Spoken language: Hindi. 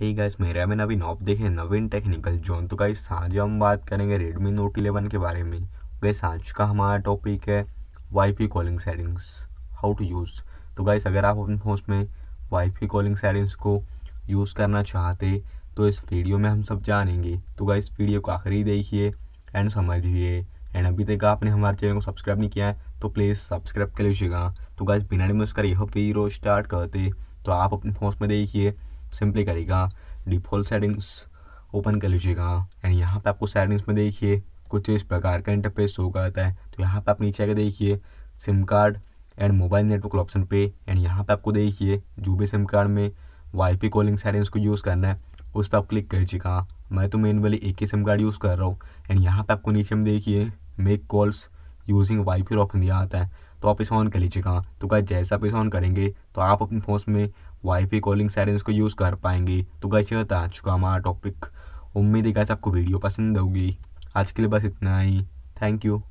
हे गाइस मेरे मैंने अभी नॉप देखे नवीन टेक्निकल जोन तो गाइस आज हम बात करेंगे रेडमी नोट इलेवन के बारे में गाइस आज का हमारा टॉपिक है wifi calling settings how to use तो गाइस अगर आप अपने फोन में वाईफाई कॉलिंग सेटिंग्स को यूज़ करना चाहते तो इस वीडियो में हम सब जानेंगे तो गाइस वीडियो को आखिरी देखिए एंड समझिए एंड अभी तक आपने हमारे चैनल को सब्सक्राइब नहीं किया है तो प्लीज़ सब्सक्राइब कर लीजिएगा तो गाइस बिना डिमस कर यह वीडियो स्टार्ट करते तो आप अपने फोन में देखिए सिंपली करिएगा डिफ़ॉल्ट सेटिंग्स ओपन कर लीजिएगा एंड यहाँ पे आपको सेटिंग्स में देखिए कुछ इस प्रकार का इंटरफेस शो करता है तो यहाँ पे आप नीचे आकर देखिए SIM card and mobile network option पे एंड यहाँ पे आपको देखिए जो भी सिम कार्ड में वाई पी कॉलिंग सेटिंग्स को यूज़ करना है उस पर आप क्लिक कर लीजिएगा मैं तो मेन वाली एक ही सिम कार्ड यूज़ कर रहा हूँ एंड यहाँ पे आपको नीचे में देखिए make calls using wifi option दिया आता है तो आप इसे ऑन कर लीजिएगा तो क्या जैसा आप इसे ऑन करेंगे तो आप अपने फ़ोन में पी कॉलिंग सारे को यूज़ कर पाएंगे तो कैसे होता था आज का हमारा टॉपिक उम्मीद है गाइस आपको वीडियो पसंद होगी आज के लिए बस इतना ही थैंक यू